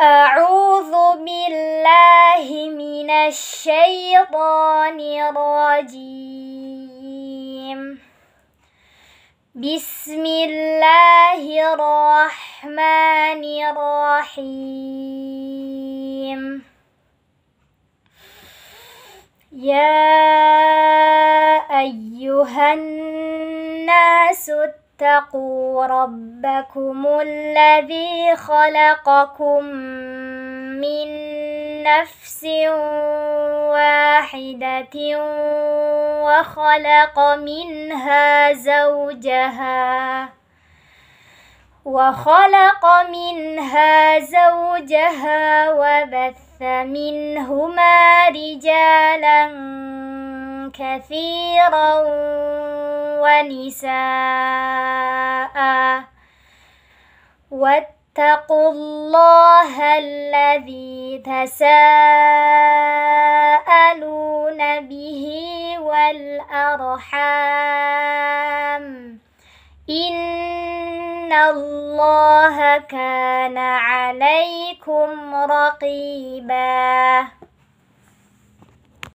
أعوذ بالله من الشيطان الرجيم بسم الله الرحمن الرحيم يا أيها الناس واتقوا ربكم الذي خلقكم من نفس واحدة وخلق منها زوجها وخلق منها زوجها وبث منهما رجالا كثيرا ونساء واتقوا الله الذي تساءلون به والأرحام إن الله كان عليكم رقيباً